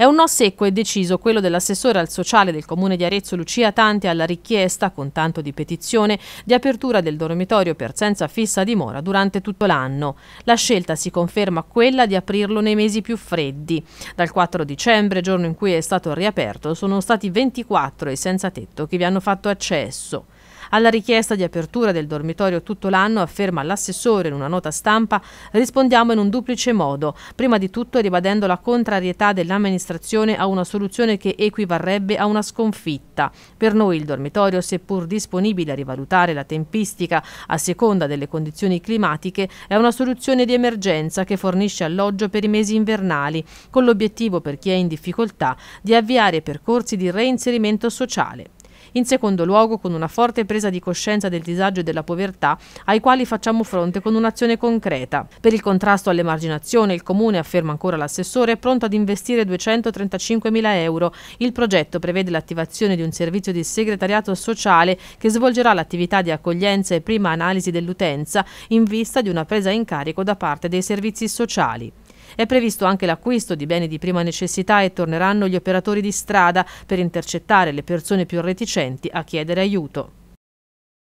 È un no secco e deciso quello dell'assessore al sociale del comune di Arezzo Lucia Tanti alla richiesta, con tanto di petizione, di apertura del dormitorio per senza fissa dimora durante tutto l'anno. La scelta si conferma quella di aprirlo nei mesi più freddi. Dal 4 dicembre, giorno in cui è stato riaperto, sono stati 24 i senza tetto che vi hanno fatto accesso. Alla richiesta di apertura del dormitorio tutto l'anno, afferma l'assessore in una nota stampa, rispondiamo in un duplice modo. Prima di tutto ribadendo la contrarietà dell'amministrazione a una soluzione che equivarrebbe a una sconfitta. Per noi il dormitorio, seppur disponibile a rivalutare la tempistica a seconda delle condizioni climatiche, è una soluzione di emergenza che fornisce alloggio per i mesi invernali, con l'obiettivo per chi è in difficoltà di avviare percorsi di reinserimento sociale in secondo luogo con una forte presa di coscienza del disagio e della povertà ai quali facciamo fronte con un'azione concreta. Per il contrasto all'emarginazione il Comune, afferma ancora l'assessore, è pronto ad investire 235.000 euro. Il progetto prevede l'attivazione di un servizio di segretariato sociale che svolgerà l'attività di accoglienza e prima analisi dell'utenza in vista di una presa in carico da parte dei servizi sociali. È previsto anche l'acquisto di beni di prima necessità e torneranno gli operatori di strada per intercettare le persone più reticenti a chiedere aiuto.